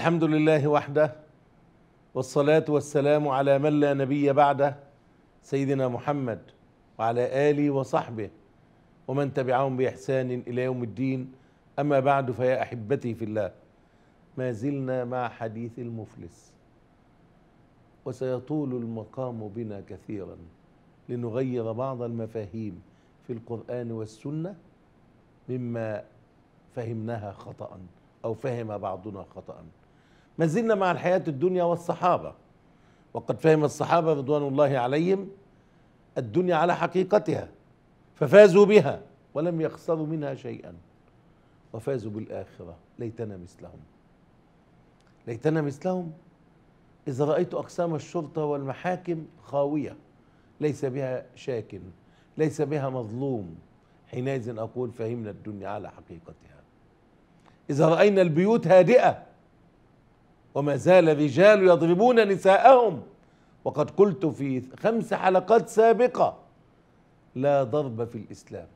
الحمد لله وحده والصلاة والسلام على من لا نبي بعده سيدنا محمد وعلى آله وصحبه ومن تبعهم بإحسان إلى يوم الدين أما بعد فيا أحبتي في الله ما زلنا مع حديث المفلس وسيطول المقام بنا كثيرا لنغير بعض المفاهيم في القرآن والسنة مما فهمناها خطأ أو فهم بعضنا خطأ ما زلنا مع الحياة الدنيا والصحابة وقد فهم الصحابة رضوان الله عليهم الدنيا على حقيقتها ففازوا بها ولم يخسروا منها شيئا وفازوا بالآخرة ليتنا مثلهم ليتنا مثلهم إذا رأيت أقسام الشرطة والمحاكم خاوية ليس بها شاك ليس بها مظلوم حينئذ أقول فهمنا الدنيا على حقيقتها إذا رأينا البيوت هادئة وما زال الرجال يضربون نساءهم وقد قلت في خمس حلقات سابقة لا ضرب في الإسلام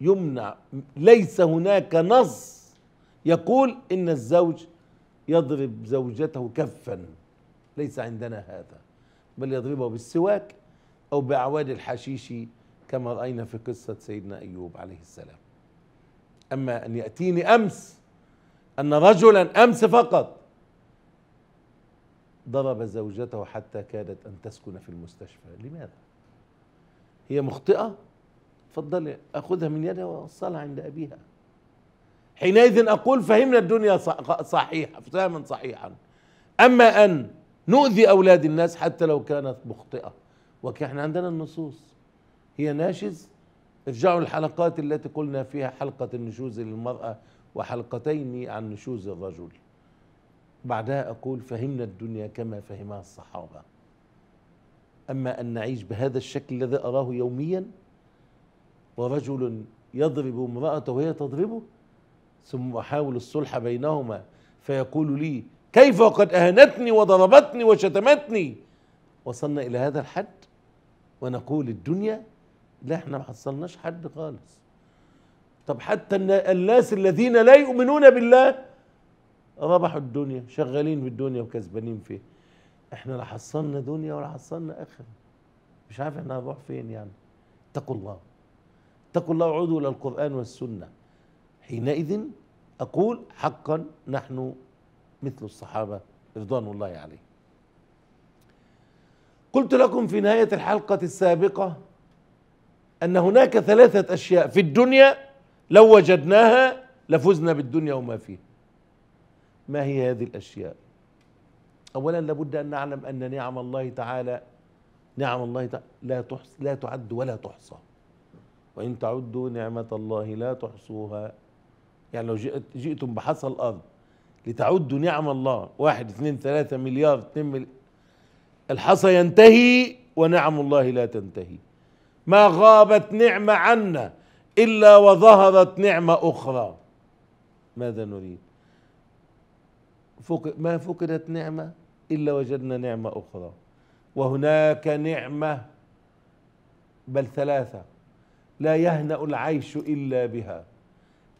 يمنع ليس هناك نص يقول إن الزوج يضرب زوجته كفا ليس عندنا هذا بل يضربه بالسواك أو بأعواد الحشيش كما رأينا في قصة سيدنا أيوب عليه السلام أما أن يأتيني أمس أن رجلا أمس فقط ضرب زوجته حتى كادت أن تسكن في المستشفى لماذا؟ هي مخطئة فضل أخذها من يدها وأوصلها عند أبيها حينئذ أقول فهمنا الدنيا صحيحة فهما صحيحا أما أن نؤذي أولاد الناس حتى لو كانت مخطئة وكان عندنا النصوص هي ناشز ارجعوا الحلقات التي قلنا فيها حلقة النشوز للمرأة وحلقتين عن نشوز الرجل بعدها أقول فهمنا الدنيا كما فهمها الصحابة أما أن نعيش بهذا الشكل الذي أراه يوميا ورجل يضرب امرأته وهي تضربه ثم أحاول الصلح بينهما فيقول لي كيف وقد أهنتني وضربتني وشتمتني وصلنا إلى هذا الحد ونقول الدنيا لا احنا ما حصلناش حد خالص طب حتى الناس الذين لا يؤمنون بالله ربحوا الدنيا شغالين في الدنيا وكسبانين فين احنا لا حصلنا دنيا ولا حصلنا اخره مش عارف احنا هنروح فين يعني اتقوا الله اتقوا الله وعودوا الى القران والسنه حينئذ اقول حقا نحن مثل الصحابه رضوان الله عليهم قلت لكم في نهايه الحلقه السابقه ان هناك ثلاثه اشياء في الدنيا لو وجدناها لفزنا بالدنيا وما فيها ما هي هذه الأشياء أولا لابد أن نعلم أن نعم الله تعالى نعم الله تعالى لا, تحص لا تعد ولا تحصى وإن تعدوا نعمة الله لا تحصوها يعني لو جئتم بحصى الأرض لتعدوا نعم الله واحد اثنين ثلاثة مليار اثنين مليار الحصى ينتهي ونعم الله لا تنتهي ما غابت نعمة عنا إلا وظهرت نعمة أخرى ماذا نريد ما فقدت نعمة إلا وجدنا نعمة أخرى وهناك نعمة بل ثلاثة لا يهنأ العيش إلا بها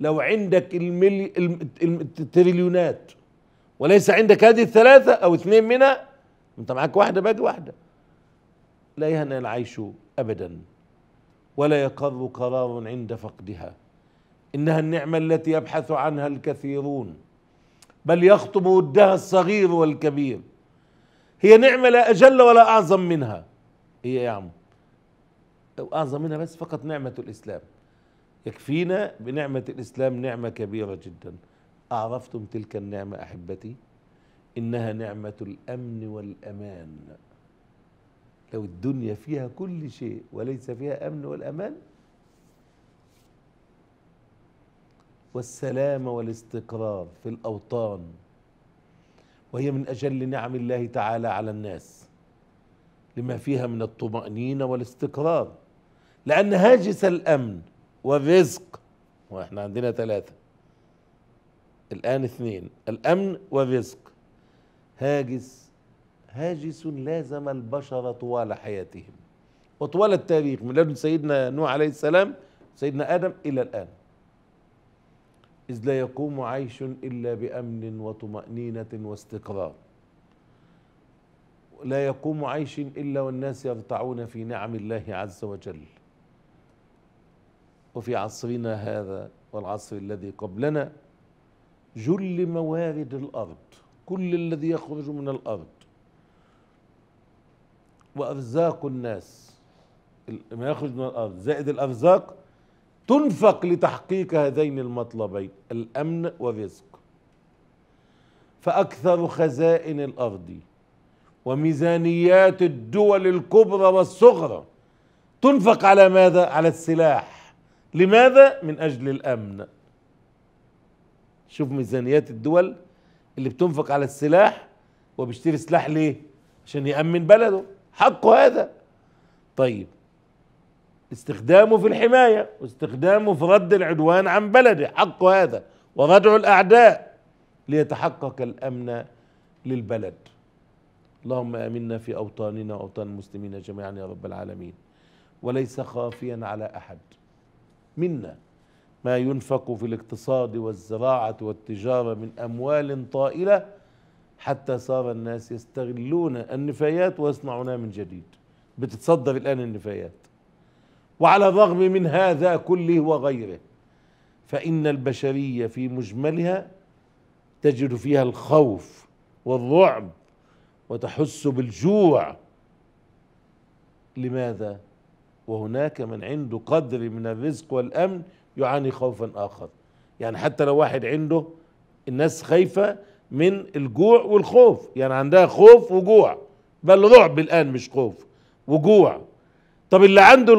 لو عندك الملي التريليونات وليس عندك هذه الثلاثة أو اثنين منها أنت معك واحدة باقي واحدة لا يهنأ العيش أبدا ولا يقر قرار عند فقدها إنها النعمة التي يبحث عنها الكثيرون بل يخطب ودها الصغير والكبير هي نعمة لا أجل ولا أعظم منها هي يا عم أعظم منها بس فقط نعمة الإسلام يكفينا بنعمة الإسلام نعمة كبيرة جدا أعرفتم تلك النعمة أحبتي إنها نعمة الأمن والأمان لو الدنيا فيها كل شيء وليس فيها أمن والأمان والسلام والاستقرار في الأوطان وهي من أجل نعم الله تعالى على الناس لما فيها من الطمأنينة والاستقرار لأن هاجس الأمن والرزق وإحنا عندنا ثلاثة الآن اثنين الأمن والرزق هاجس هاجس لازم البشر طوال حياتهم وطوال التاريخ من لدن سيدنا نوح عليه السلام سيدنا آدم إلى الآن إذ لا يقوم عيش إلا بأمن وطمأنينة واستقرار لا يقوم عيش إلا والناس يرتعون في نعم الله عز وجل وفي عصرنا هذا والعصر الذي قبلنا جل موارد الأرض كل الذي يخرج من الأرض وأرزاق الناس ما يخرج من الأرض زائد الأرزاق تنفق لتحقيق هذين المطلبين الامن والرزق فاكثر خزائن الارض وميزانيات الدول الكبرى والصغرى تنفق على ماذا على السلاح لماذا من اجل الامن شوف ميزانيات الدول اللي بتنفق على السلاح وبيشتري سلاح ليه عشان يامن بلده حقه هذا طيب استخدامه في الحماية واستخدامه في رد العدوان عن بلده حق هذا وردع الأعداء ليتحقق الأمن للبلد اللهم آمنا في أوطاننا وأوطان المسلمين جميعا يا رب العالمين وليس خافيا على أحد منا ما ينفق في الاقتصاد والزراعة والتجارة من أموال طائلة حتى صار الناس يستغلون النفايات ويصنعونها من جديد بتتصدر الآن النفايات وعلى الرغم من هذا كله وغيره فإن البشرية في مجملها تجد فيها الخوف والرعب وتحس بالجوع لماذا؟ وهناك من عنده قدر من الرزق والأمن يعاني خوفا آخر يعني حتى لو واحد عنده الناس خايفة من الجوع والخوف يعني عندها خوف وجوع بل رعب الآن مش خوف وجوع طب اللي عنده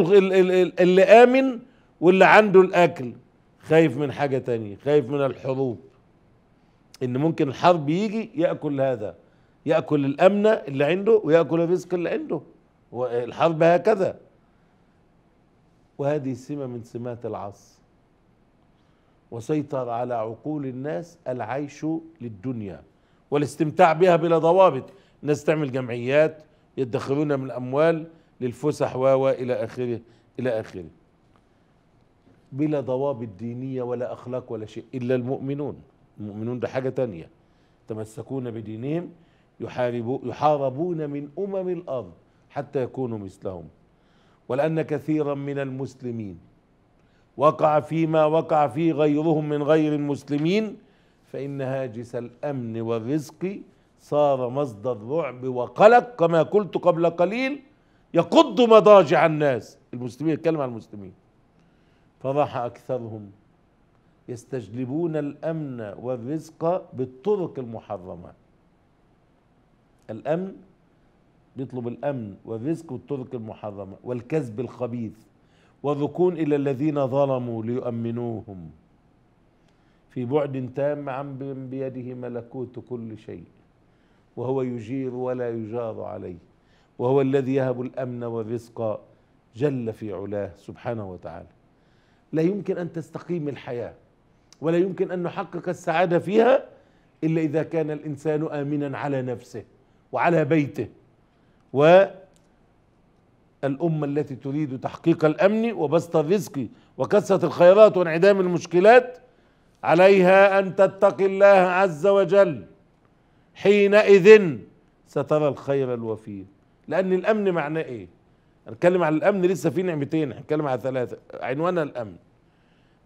اللي امن واللي عنده الاكل خايف من حاجه تانية خايف من الحروب ان ممكن الحرب يجي ياكل هذا ياكل الامنه اللي عنده وياكل الرزق اللي عنده والحرب هكذا وهذه سمه من سمات العصر وسيطر على عقول الناس العيش للدنيا والاستمتاع بها بلا ضوابط الناس تعمل جمعيات يدخرون من الاموال للفسح و إلى آخره إلى آخره بلا ضوابط دينية ولا أخلاق ولا شيء إلا المؤمنون المؤمنون ده حاجة تانية تمسكون بدينهم يحاربوا يحاربون من أمم الأرض حتى يكونوا مثلهم ولأن كثيرا من المسلمين وقع فيما وقع فيه غيرهم من غير المسلمين فإن هاجس الأمن والرزق صار مصدر رعب وقلق كما قلت قبل قليل يقض مضاجع الناس المسلمين يتكلم عن المسلمين فراح أكثرهم يستجلبون الأمن والرزق بالطرق المحرمة الأمن بيطلب الأمن والرزق بالطرق المحرمة والكذب الخبيث والركون إلى الذين ظلموا ليؤمنوهم في بعد تام عن بيده ملكوت كل شيء وهو يجير ولا يجار عليه وهو الذي يهب الامن والرزق جل في علاه سبحانه وتعالى لا يمكن ان تستقيم الحياه ولا يمكن ان نحقق السعاده فيها الا اذا كان الانسان امنا على نفسه وعلى بيته والامه التي تريد تحقيق الامن وبسط الرزق وكثره الخيرات وانعدام المشكلات عليها ان تتقي الله عز وجل حينئذ سترى الخير الوفير لان الامن معناه ايه هنتكلم على الامن لسه في نعمتين هنتكلم على ثلاثه عنوانها الامن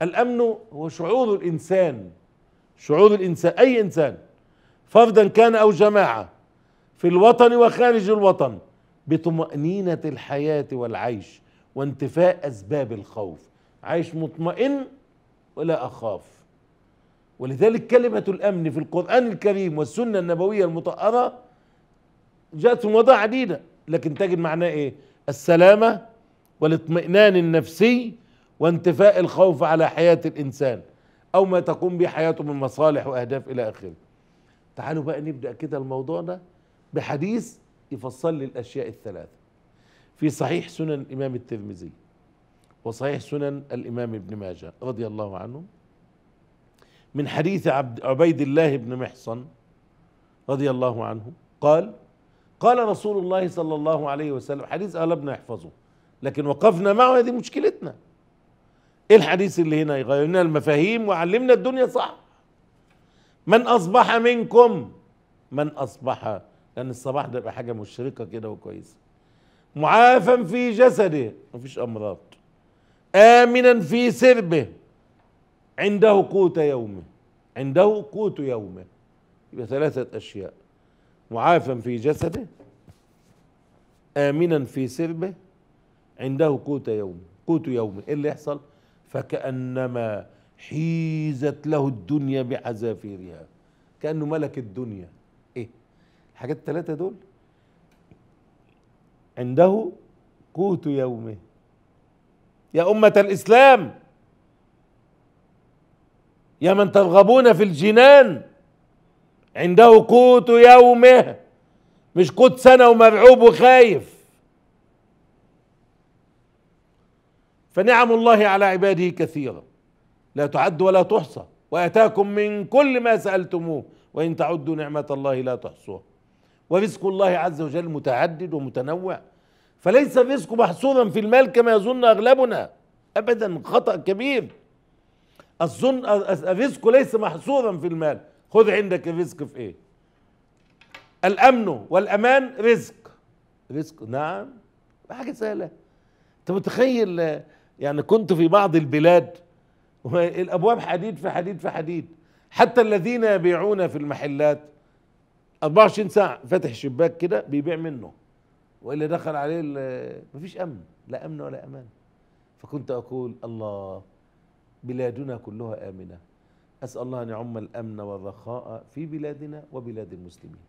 الامن هو شعور الانسان شعور الانسان اي انسان فردا كان او جماعه في الوطن وخارج الوطن بطمأنينة الحياة والعيش وانتفاء أسباب الخوف عيش مطمئن ولا أخاف ولذلك كلمة الأمن في القرآن الكريم والسنة النبوية المطهرة جاءت في مواضيع عديدة لكن تجد معناه ايه السلامة والاطمئنان النفسي وانتفاء الخوف على حياة الإنسان أو ما تقوم به حياته من مصالح وأهداف إلى آخره تعالوا بقى نبدأ كده الموضوع ده بحديث يفصل لي الأشياء الثلاثة في صحيح سنن الإمام الترمذي وصحيح سنن الإمام ابن ماجه رضي الله عنه من حديث عبد عبيد الله بن محصن رضي الله عنه قال قال رسول الله صلى الله عليه وسلم حديث قلبنا يحفظه لكن وقفنا معه هذه مشكلتنا ايه الحديث اللي هنا يغيرنا المفاهيم وعلمنا الدنيا صح من اصبح منكم من اصبح لان الصباح ده يبقى حاجه مشرقه كده وكويسه معافا في جسده مفيش امراض امنا في سربه عنده قوت يومه عنده قوت يومه يبقى ثلاثه اشياء معافا في جسده آمنا في سربه عنده قوت يوم قوت يوم إيه اللي يحصل فكأنما حيزت له الدنيا بحذافيرها كأنه ملك الدنيا إيه الحاجات الثلاثة دول عنده قوت يومه يا أمة الإسلام يا من ترغبون في الجنان عنده قوت يومه مش قوت سنة ومرعوب وخايف فنعم الله على عباده كثيرة لا تعد ولا تحصى وأتاكم من كل ما سألتموه وإن تعدوا نعمة الله لا تحصوها ورزق الله عز وجل متعدد ومتنوع فليس الرزق محصورا في المال كما يظن أغلبنا أبدا خطأ كبير الظن الرزق ليس محصورا في المال خذ عندك الرزق في ايه الامن والامان رزق رزق نعم حاجه سهله انت متخيل يعني كنت في بعض البلاد الابواب حديد في حديد في حديد حتى الذين يبيعون في المحلات 24 ساعه فاتح شباك كده بيبيع منه والا دخل عليه مفيش امن لا امن ولا امان فكنت اقول الله بلادنا كلها امنه أسأل الله أن يعم الأمن والرخاء في بلادنا وبلاد المسلمين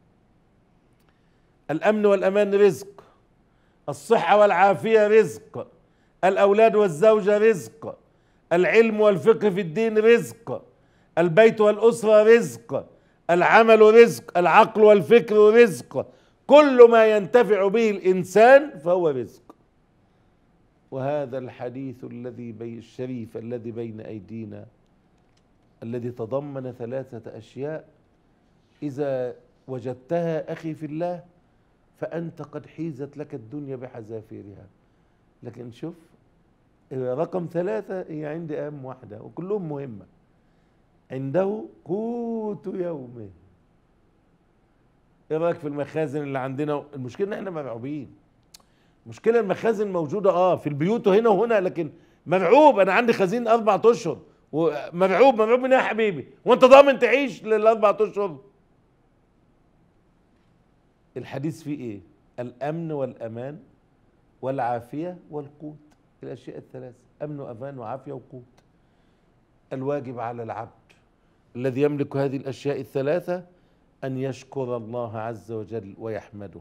الأمن والأمان رزق الصحة والعافية رزق الأولاد والزوجة رزق العلم والفقه في الدين رزق البيت والأسرة رزق العمل رزق العقل والفكر رزق كل ما ينتفع به الإنسان فهو رزق وهذا الحديث الذي بي الشريف الذي بين أيدينا الذي تضمن ثلاثة أشياء إذا وجدتها أخي في الله فأنت قد حيزت لك الدنيا بحذافيرها لكن شوف رقم ثلاثة هي عندي أهم واحدة وكلهم مهمة عنده قوت يومه ايه رايك في المخازن اللي عندنا المشكله ان احنا مرعوبين المشكله المخازن موجوده اه في البيوت هنا وهنا لكن مرعوب انا عندي خزين اربع اشهر ومرعوب مرعوب من يا حبيبي وانت ضامن تعيش للاربع اشهر الحديث فيه ايه الامن والامان والعافيه والقوت الاشياء الثلاثه امن وامان وعافيه وقوت الواجب على العبد الذي يملك هذه الاشياء الثلاثه ان يشكر الله عز وجل ويحمده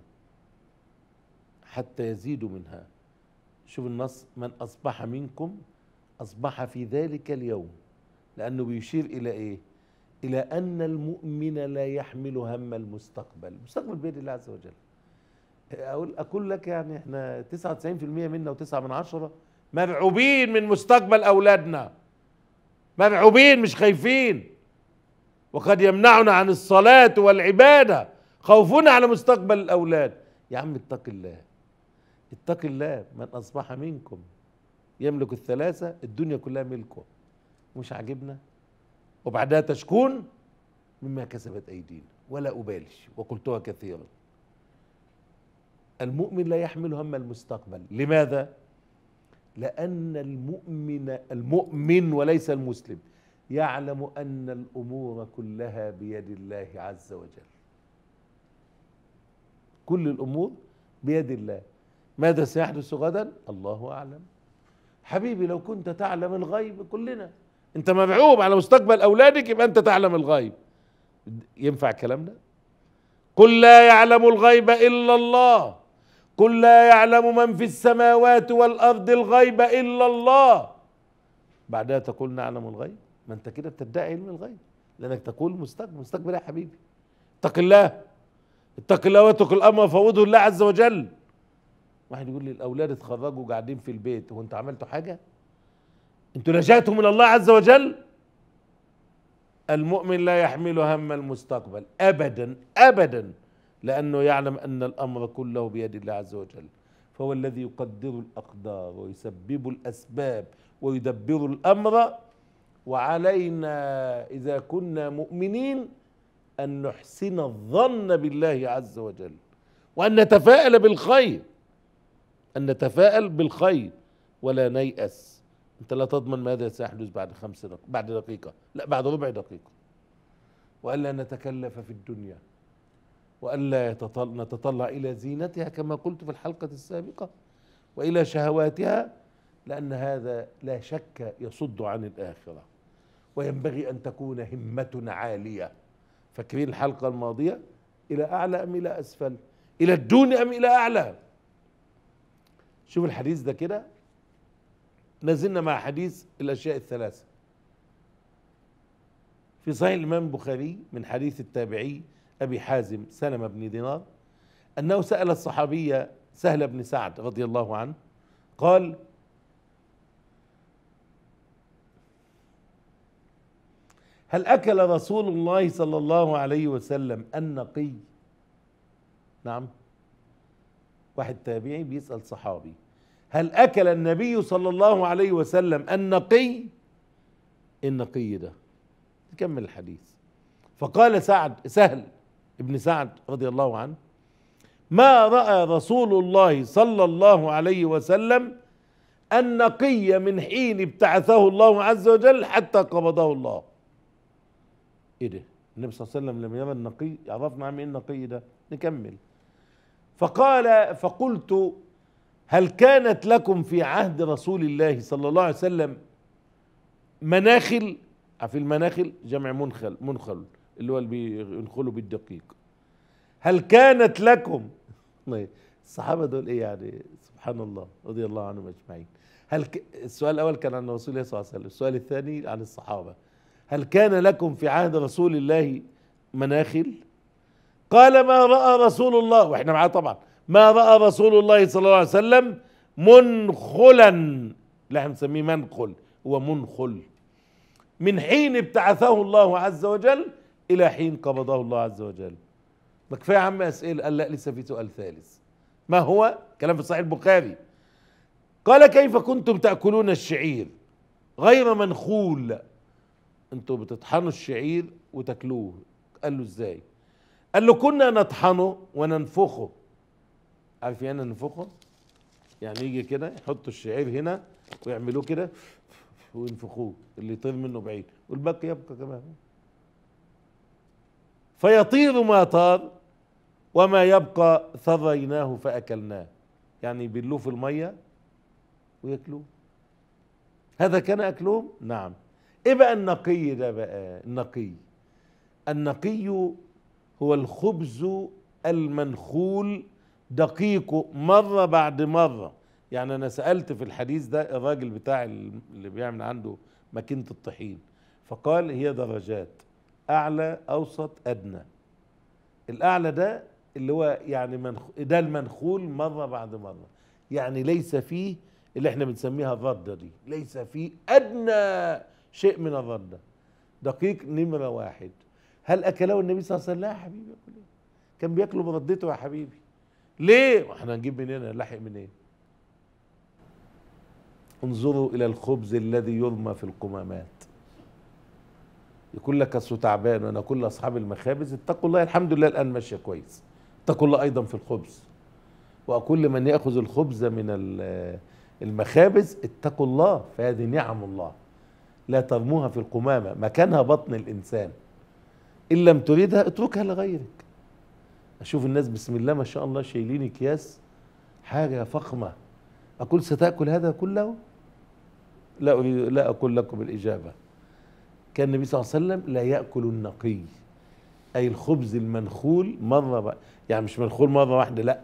حتى يزيد منها شوف النص من اصبح منكم أصبح في ذلك اليوم لأنه بيشير إلى إيه؟ إلى أن المؤمن لا يحمل هم المستقبل المستقبل بيد الله عز وجل أقول أقول لك يعني إحنا 99% منا وتسعة من عشرة مرعوبين من مستقبل أولادنا مرعوبين مش خايفين وقد يمنعنا عن الصلاة والعبادة خوفنا على مستقبل الأولاد يا عم اتق الله اتق الله من أصبح منكم يملك الثلاثة الدنيا كلها ملكه مش عاجبنا وبعدها تشكون مما كسبت أيدينا ولا أبالي وقلتها كثيرا المؤمن لا يحمل هم المستقبل لماذا؟ لأن المؤمن المؤمن وليس المسلم يعلم أن الأمور كلها بيد الله عز وجل كل الأمور بيد الله ماذا سيحدث غدا الله أعلم حبيبي لو كنت تعلم الغيب كلنا انت مبعوب على مستقبل اولادك يبقى انت تعلم الغيب ينفع الكلام ده قل لا يعلم الغيب الا الله قل لا يعلم من في السماوات والارض الغيب الا الله بعدها تقول نعلم الغيب ما انت كده بتدعي علم الغيب لانك تقول مستقبل مستقبل يا حبيبي اتق الله اتق الله واتق الامر وفوضه لله عز وجل واحد يقول لي الاولاد اتخرجوا قاعدين في البيت هو انتوا عملتوا حاجه انتوا لجأتوا من الله عز وجل المؤمن لا يحمل هم المستقبل ابدا ابدا لانه يعلم ان الامر كله بيد الله عز وجل فهو الذي يقدر الاقدار ويسبب الاسباب ويدبر الامر وعلينا اذا كنا مؤمنين ان نحسن الظن بالله عز وجل وان نتفائل بالخير أن نتفائل بالخير ولا نيأس أنت لا تضمن ماذا سيحدث بعد خمس دق... بعد دقيقة لا بعد ربع دقيقة وألا نتكلف في الدنيا وألا يتطل... نتطلع إلى زينتها كما قلت في الحلقة السابقة وإلى شهواتها لأن هذا لا شك يصد عن الآخرة وينبغي أن تكون همة عالية فاكرين الحلقة الماضية إلى أعلى أم إلى أسفل إلى الدون أم إلى أعلى شوف الحديث ده كده لازلنا مع حديث الاشياء الثلاثه في صحيح الامام البخاري من حديث التابعي ابي حازم سلمه بن دينار انه سال الصحابي سهل بن سعد رضي الله عنه قال هل اكل رسول الله صلى الله عليه وسلم النقي نعم واحد تابعي بيسأل صحابي هل أكل النبي صلى الله عليه وسلم النقي إيه النقي ده نكمل الحديث فقال سعد سهل ابن سعد رضي الله عنه ما رأى رسول الله صلى الله عليه وسلم النقي من حين ابتعثه الله عز وجل حتى قبضه الله ايه ده النبي صلى الله عليه وسلم لما يرى النقي عرفنا عن ايه النقي ده نكمل فقال فقلت هل كانت لكم في عهد رسول الله صلى الله عليه وسلم مناخل في المناخل جمع منخل منخل اللي هو اللي بينخلوا بالدقيق هل كانت لكم طيب، الصحابه دول ايه يعني سبحان الله رضي الله عنهم اجمعين هل ك... السؤال الاول كان عن رسول الله صلى الله عليه وسلم السؤال الثاني عن الصحابه هل كان لكم في عهد رسول الله مناخل قال ما رأى رسول الله واحنا معاه طبعا ما رأى رسول الله صلى الله عليه وسلم منخلا لا احنا بنسميه منخل هو منخل من حين ابتعثه الله عز وجل الى حين قبضه الله عز وجل ما كفايه يا عم اسئله قال لا لسه في سؤال ثالث ما هو كلام في صحيح البخاري قال كيف كنتم تاكلون الشعير غير منخول انتوا بتطحنوا الشعير وتاكلوه قال له ازاي قال له كنا نطحنه وننفخه عارف يعني ننفخه يعني يجي كده يحطوا الشعير هنا ويعملوه كده وينفخوه اللي يطير منه بعيد والباقي يبقى كمان فيطير ما طار وما يبقى ثريناه فأكلناه يعني يبلوه في المية وياكلوه هذا كان أكلهم نعم ايه بقى النقي ده بقى النقي النقي هو الخبز المنخول دقيقه مرة بعد مرة يعني أنا سألت في الحديث ده الراجل بتاع اللي بيعمل عنده ماكينة الطحين فقال هي درجات أعلى أوسط أدنى الأعلى ده اللي هو يعني منخ... ده المنخول مرة بعد مرة يعني ليس فيه اللي احنا بنسميها الردة دي ليس فيه أدنى شيء من الردة دقيق نمرة واحد هل اكله النبي صلى الله عليه وسلم لا يا حبيبي ياكل كان بياكله بردته يا حبيبي ليه احنا هنجيب منين هنلاحق منين انظروا الى الخبز الذي يرمى في القمامات يقول لك اصل تعبان وانا كل اصحاب المخابز اتقوا الله الحمد لله الان ماشيه كويس اتقوا الله ايضا في الخبز وكل من ياخذ الخبز من المخابز اتقوا الله فهذه نعم الله لا ترموها في القمامه مكانها بطن الانسان إن لم تريدها اتركها لغيرك أشوف الناس بسم الله ما شاء الله شايلين أكياس حاجة فخمة أقول ستأكل هذا كله؟ لا أريد لا أقول لكم الإجابة كان النبي صلى الله عليه وسلم لا يأكل النقي أي الخبز المنخول مرة يعني مش منخول مرة واحدة لا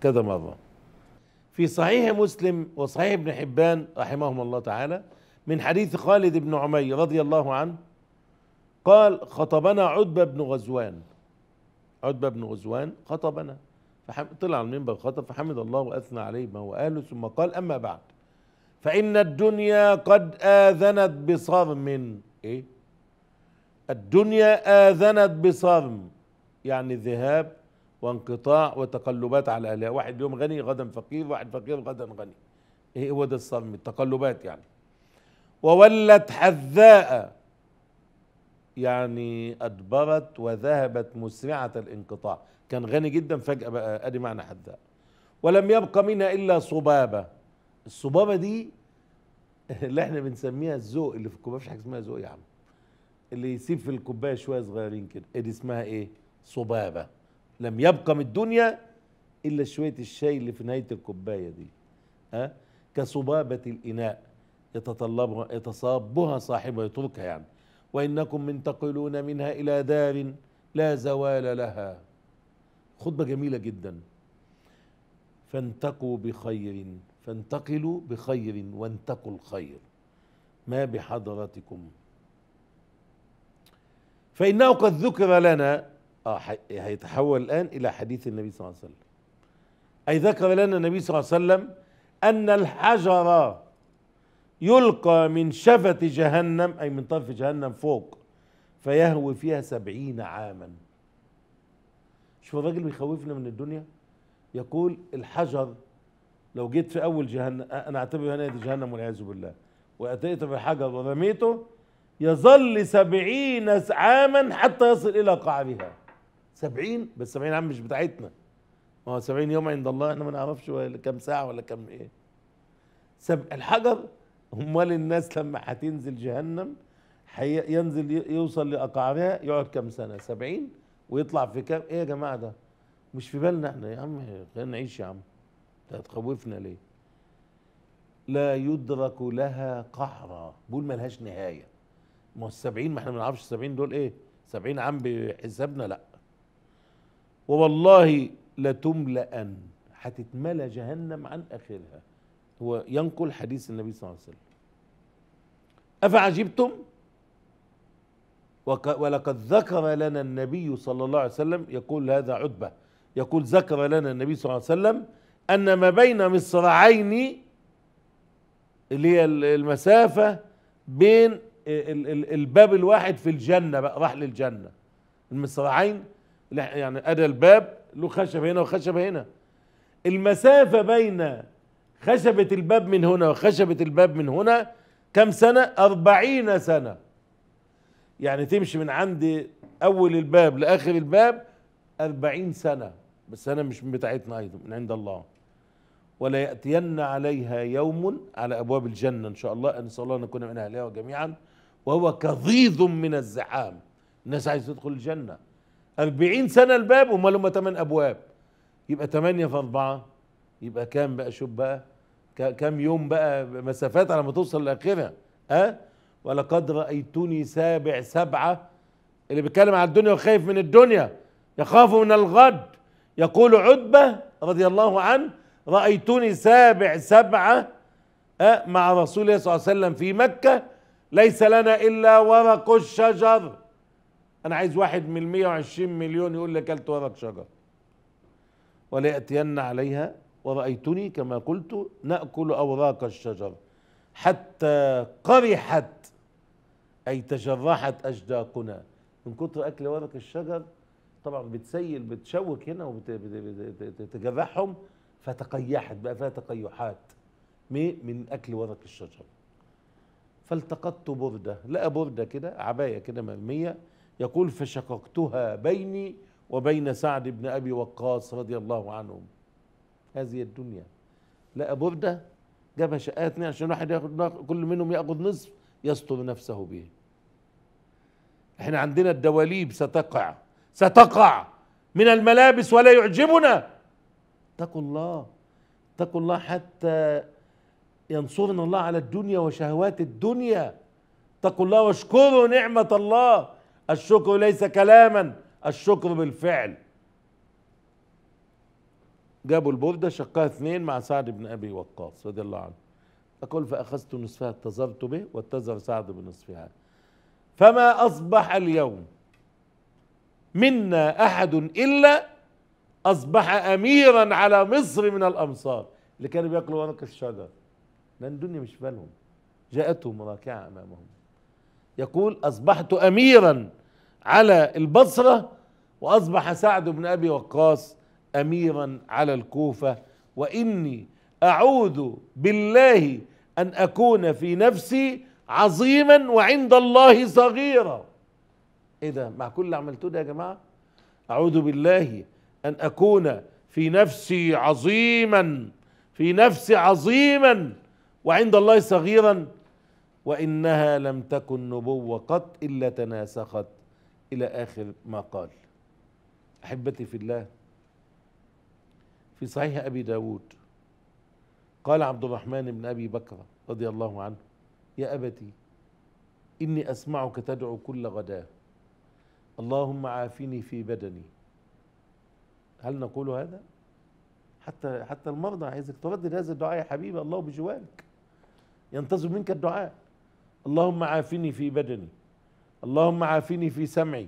كذا مرة في صحيح مسلم وصحيح ابن حبان رحمهما الله تعالى من حديث خالد بن عمير رضي الله عنه قال خطبنا عتبة بن غزوان عتبة بن غزوان خطبنا طلع على المنبر خطب فحمد الله وأثنى عليه ما هو أهله ثم قال أما بعد فإن الدنيا قد آذنت بصرم إيه الدنيا آذنت بصرم يعني ذهاب وانقطاع وتقلبات على أهلها واحد يوم غني غدا فقير واحد فقير غدا غني إيه هو ده الصرم التقلبات يعني وولت حذاء يعني أدبرت وذهبت مسرعة الانقطاع كان غني جدا فجأة بقى أدي معنى حذاء ولم يبقى منها إلا صبابة الصبابة دي اللي احنا بنسميها الذوق اللي في الكوبايه مفيش حاجه اسمها ذوق يا عم اللي يسيب في الكوبايه شويه صغيرين كده إيه دي اسمها ايه؟ صبابه لم يبقى من الدنيا الا شويه الشاي اللي في نهايه الكوبايه دي ها كصبابه الاناء يتطلبها يتصابها صاحبه يتركها يعني وإنكم منتقلون منها إلى دار لا زوال لها خطبة جميلة جدا فانتقوا بخير فانتقلوا بخير وانتقوا الخير ما بحضرتكم فإنه قد ذكر لنا آه هيتحول الآن إلى حديث النبي صلى الله عليه وسلم أي ذكر لنا النبي صلى الله عليه وسلم أن الحجر يلقى من شفة جهنم أي من طرف جهنم فوق فيهوي فيها سبعين عاما شوف الراجل بيخوفنا من الدنيا يقول الحجر لو جيت في أول جهنم أنا أعتبر هنا دي جهنم والعياذ بالله وأتيت بالحجر ورميته يظل سبعين عاما حتى يصل إلى قعرها سبعين بس سبعين عام مش بتاعتنا ما هو سبعين يوم عند الله احنا ما نعرفش كم ساعة ولا كم ايه سب الحجر امال الناس لما هتنزل جهنم ينزل يوصل لاقعابها يقعد كام سنه 70 ويطلع في كام ايه يا جماعه ده مش في بالنا احنا يا عم خلينا نعيش يا عم انت هتخوفنا ليه لا يدرك لها قهرا بقول ملهاش نهايه ما هو السبعين ما احنا ما نعرفش السبعين دول ايه سبعين عام بحسابنا لا ووالله لتملأن هتتملى جهنم عن اخرها هو ينقل حديث النبي صلى الله عليه وسلم أفعجبتم ولقد ذكر لنا النبي صلى الله عليه وسلم يقول هذا عتبة يقول ذكر لنا النبي صلى الله عليه وسلم أن ما بين مصراعين اللي هي المسافة بين الباب الواحد في الجنة بقى راح للجنة المصراعين يعني أدى الباب له خشبة هنا وخشبة هنا المسافة بين خشبة الباب من هنا وخشبة الباب من هنا كم سنة أربعين سنة يعني تمشي من عند أول الباب لآخر الباب أربعين سنة بس أنا مش من بتاعتنا أيضا من عند الله ولا يأتين عليها يوم على أبواب الجنة إن شاء الله أن الله أن نكون من أهلها جميعا وهو كضيض من الزحام الناس عايزة تدخل الجنة أربعين سنة الباب وما لهم ثمان أبواب يبقى ثمانية في أربعة يبقى كام بقى شوف بقى كم يوم بقى مسافات على ما توصل لاخرها أه؟ ولقد رأيتني سابع سبعة اللي بيتكلم عن الدنيا وخايف من الدنيا يخاف من الغد يقول عتبة رضي الله عنه رأيتني سابع سبعة أه؟ مع رسول الله صلى الله عليه وسلم في مكة ليس لنا إلا ورق الشجر أنا عايز واحد من 120 مليون يقول لي أكلت ورق شجر وليأتين عليها ورأيتني كما قلت نأكل أوراق الشجر حتى قرحت أي تجرحت أشداقنا من كتر أكل ورق الشجر طبعا بتسيل بتشوك هنا وبتجرحهم فتقيحت بقى فيها تقيحات من أكل ورق الشجر فالتقطت بردة لقى بردة كده عباية كده مرمية يقول فشققتها بيني وبين سعد بن أبي وقاص رضي الله عنهم هذه الدنيا لقى برده جابها شقه اثنين عشان واحد ياخد كل منهم ياخد نصف يسطو نفسه به احنا عندنا الدواليب ستقع ستقع من الملابس ولا يعجبنا اتقوا الله اتقوا الله حتى ينصرنا الله على الدنيا وشهوات الدنيا اتقوا الله واشكروا نعمة الله الشكر ليس كلاما الشكر بالفعل جابوا البردة شقها اثنين مع سعد بن أبي وقاص رضي الله عنه تقول فأخذت نصفها اتزرت به واتزر سعد بنصفها فما أصبح اليوم منا أحد إلا أصبح أميرا على مصر من الأمصار اللي كانوا بياكلوا ورق الشجر لأن الدنيا مش بالهم جاءتهم راكعة أمامهم يقول أصبحت أميرا على البصرة وأصبح سعد بن أبي وقاص اميرا على الكوفه واني اعوذ بالله ان اكون في نفسي عظيما وعند الله صغيرا ايه ده مع كل اللي عملته ده يا جماعه اعوذ بالله ان اكون في نفسي عظيما في نفسي عظيما وعند الله صغيرا وانها لم تكن نبوه قط الا تناسخت الى اخر ما قال احبتي في الله في صحيح أبي داود قال عبد الرحمن بن أبي بكر رضي الله عنه يا أبتي إني أسمعك تدعو كل غداة اللهم عافني في بدني هل نقول هذا؟ حتى حتى المرضى عايزك تردد هذا الدعاء يا حبيبي الله بجوارك ينتظر منك الدعاء اللهم عافني في بدني اللهم عافني في سمعي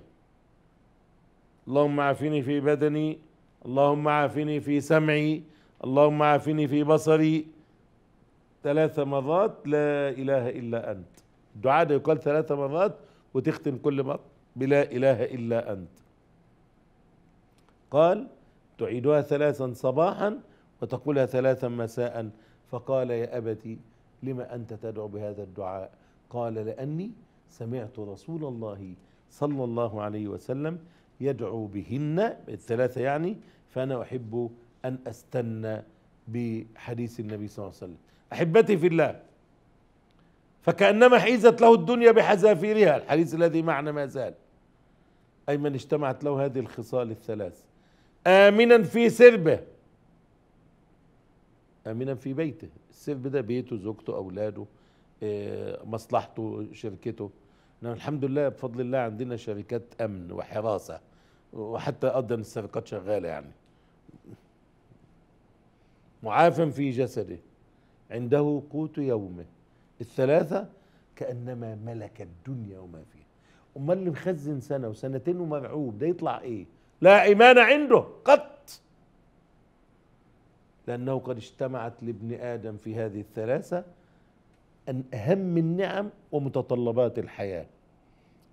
اللهم عافني في بدني اللهم عافني في سمعي اللهم عافني في بصري ثلاث مرات لا إله إلا أنت الدعاء ده يقال ثلاث مرات وتختم كل مرة بلا إله إلا أنت قال تعيدها ثلاثا صباحا وتقولها ثلاثا مساء فقال يا أبتي لما أنت تدعو بهذا الدعاء قال لأني سمعت رسول الله صلى الله عليه وسلم يدعو بهن الثلاثة يعني فأنا أحب أن أستنى بحديث النبي صلى الله عليه وسلم أحبتي في الله فكأنما حيزت له الدنيا بحذافيرها الحديث الذي معنا ما زال أي من اجتمعت له هذه الخصال الثلاث آمنا في سربه آمنا في بيته السرب ده بيته زوجته أولاده آه، مصلحته شركته نعم الحمد لله بفضل الله عندنا شركات أمن وحراسة وحتى أيضا السرقات شغالة يعني معاف في جسده عنده قوت يومه الثلاثة كأنما ملك الدنيا وما فيها أمال اللي مخزن سنة وسنتين ومرعوب ده يطلع إيه لا إيمان عنده قط لأنه قد اجتمعت لابن آدم في هذه الثلاثة أن أهم النعم ومتطلبات الحياة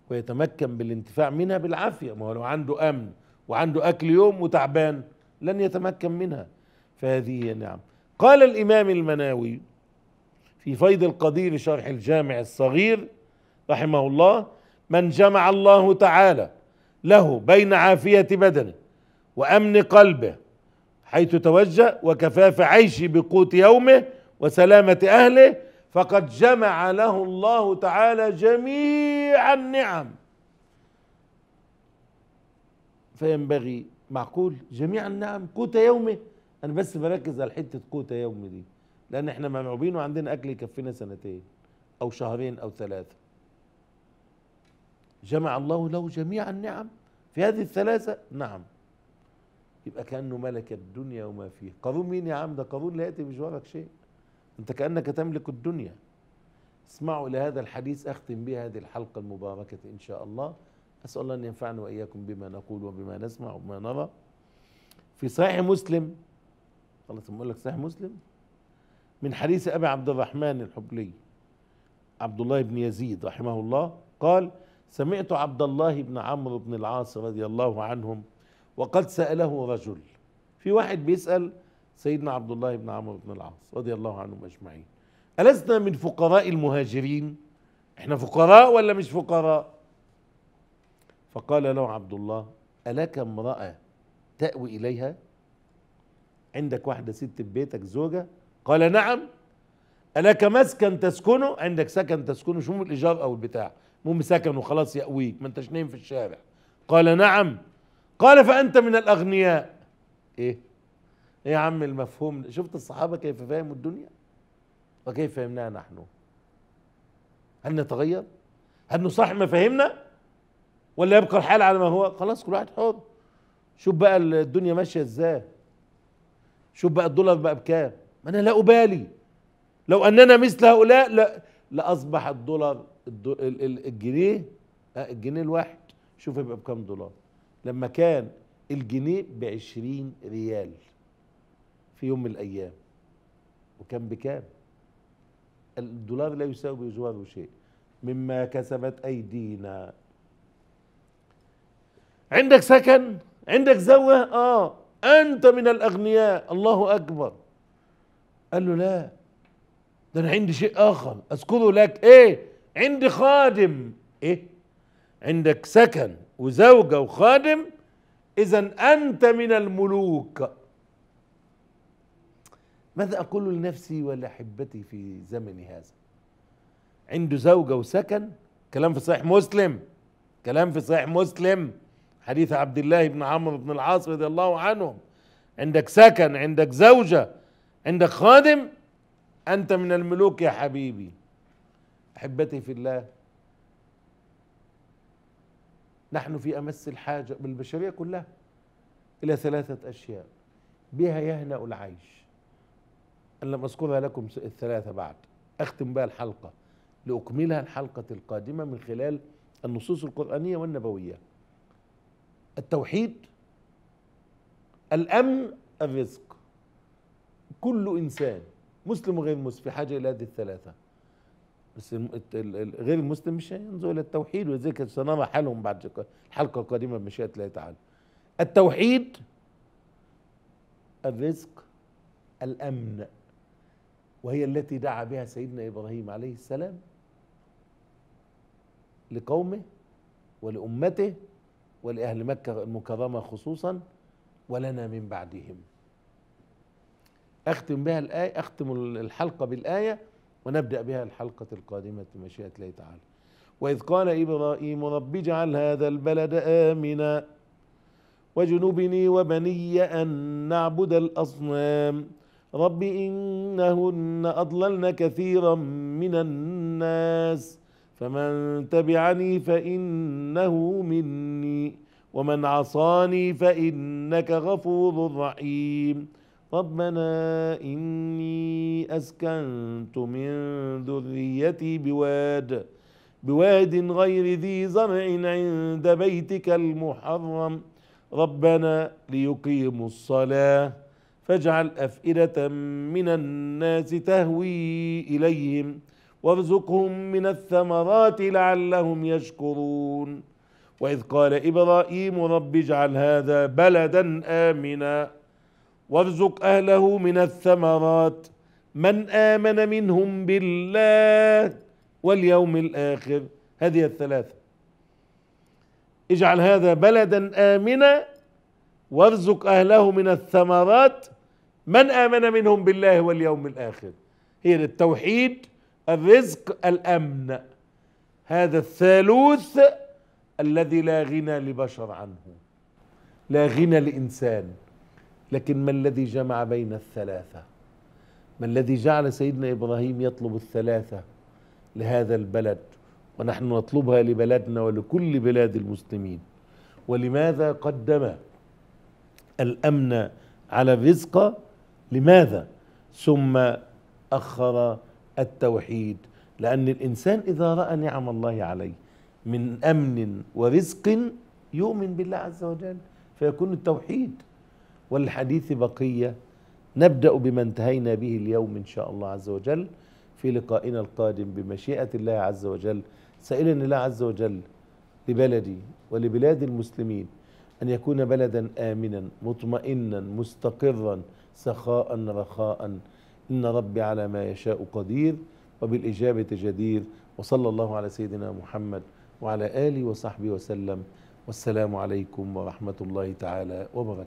ويتمكن بالانتفاع منها بالعافية ما هو لو عنده أمن وعنده أكل يوم وتعبان لن يتمكن منها فهذه هي نعم قال الإمام المناوي في فيض القدير شرح الجامع الصغير رحمه الله من جمع الله تعالى له بين عافية بدنه وأمن قلبه حيث توجه وكفاف عيشه بقوت يومه وسلامة أهله فقد جمع له الله تعالى جميع النعم فينبغي معقول جميع النعم قوت يومه انا بس بركز على حته قوت يومي دي لان احنا ممعوبين وعندنا اكل يكفينا سنتين او شهرين او ثلاثه جمع الله له جميع النعم في هذه الثلاثه نعم يبقى كانه ملك الدنيا وما فيها قارون مين يا عم ده قارون لا ياتي بجوارك شيء انت كانك تملك الدنيا اسمعوا الى هذا الحديث اختم به هذه الحلقه المباركه ان شاء الله اسال الله ان ينفعنا واياكم بما نقول وبما نسمع وبما نرى في صحيح مسلم خلاص بقول لك صحيح مسلم من حديث ابي عبد الرحمن الحبلي عبد الله بن يزيد رحمه الله قال سمعت عبد الله بن عمرو بن العاص رضي الله عنهم وقد ساله رجل في واحد بيسال سيدنا عبد الله بن عمرو بن العاص رضي الله عنهم اجمعين ألسنا من فقراء المهاجرين احنا فقراء ولا مش فقراء فقال له عبد الله ألك امرأة تأوي إليها عندك واحدة ست في بيتك زوجة قال نعم ألك مسكن تسكنه عندك سكن تسكنه شو الإيجار أو البتاع مو سكن وخلاص يأويك ما أنتش نايم في الشارع قال نعم قال فأنت من الأغنياء إيه إيه يا عم المفهوم شفت الصحابة كيف فهموا الدنيا وكيف فهمناها نحن هل نتغير هل نصح ما فهمنا ولا يبقى الحال على ما هو خلاص كل واحد حر شوف بقى الدنيا ماشية إزاي شوف بقى الدولار بقى بكام ما انا لا ابالي لو اننا مثل هؤلاء لا لاصبح الدولار الجنيه آه، الجنيه الواحد شوف يبقى بكام دولار لما كان الجنيه بعشرين ريال في يوم من الايام وكان بكام الدولار لا يساوي بجواره شيء مما كسبت ايدينا عندك سكن عندك زوه اه أنت من الأغنياء الله أكبر قال له لا ده أنا عندي شيء آخر أذكره لك إيه عندي خادم إيه عندك سكن وزوجة وخادم إذا أنت من الملوك ماذا أقول لنفسي ولأحبتي في زمني هذا عنده زوجة وسكن كلام في صحيح مسلم كلام في صحيح مسلم حديث عبد الله بن عمرو بن العاص رضي الله عنه عندك سكن عندك زوجة عندك خادم أنت من الملوك يا حبيبي أحبتي في الله نحن في أمس الحاجة بالبشرية كلها إلى ثلاثة أشياء بها يهنأ العيش أنا لم أذكرها لكم الثلاثة بعد أختم بها الحلقة لأكملها الحلقة القادمة من خلال النصوص القرآنية والنبوية التوحيد الامن الرزق كل انسان مسلم وغير مسلم في حاجه الى هذه الثلاثه بس غير المسلم مش هينظر الى التوحيد ولذلك سنرى حالهم بعد الحلقه القادمه بمشيئه الله تعالى التوحيد الرزق الامن وهي التي دعا بها سيدنا ابراهيم عليه السلام لقومه ولامته ولأهل مكة المكرمة خصوصا ولنا من بعدهم أختم بها الآية أختم الحلقة بالآية ونبدأ بها الحلقة القادمة بمشيئة الله تعالى وإذ قال إبراهيم رب اجعل هذا البلد آمنا وجنبني وبني أن نعبد الأصنام رب إنهن أضللن كثيرا من الناس ۖ فمن تبعني فانه مني ومن عصاني فانك غفور رحيم ربنا اني اسكنت من ذريتي بواد بواد غير ذي زرع عند بيتك المحرم ربنا ليقيموا الصلاه فاجعل افئده من الناس تهوي اليهم وارزقهم من الثمرات لعلهم يشكرون واذ قال ابراهيم رب اجعل هذا بلدا امنا وارزق اهله من الثمرات من امن منهم بالله واليوم الاخر هذه الثلاثه اجعل هذا بلدا امنا وارزق اهله من الثمرات من امن منهم بالله واليوم الاخر هي للتوحيد الرزق الامن هذا الثالوث الذي لا غنى لبشر عنه لا غنى لانسان لكن ما الذي جمع بين الثلاثه ما الذي جعل سيدنا ابراهيم يطلب الثلاثه لهذا البلد ونحن نطلبها لبلدنا ولكل بلاد المسلمين ولماذا قدم الامن على الرزق لماذا ثم اخر التوحيد لأن الإنسان إذا رأى نعم الله عليه من أمن ورزق يؤمن بالله عز وجل فيكون التوحيد والحديث بقية نبدأ بما انتهينا به اليوم إن شاء الله عز وجل في لقائنا القادم بمشيئة الله عز وجل سائلا الله عز وجل لبلدي ولبلاد المسلمين أن يكون بلدا آمنا مطمئنا مستقرا سخاء رخاء إن ربي على ما يشاء قدير وبالإجابة جدير وصلى الله على سيدنا محمد وعلى آله وصحبه وسلم والسلام عليكم ورحمة الله تعالى وبركاته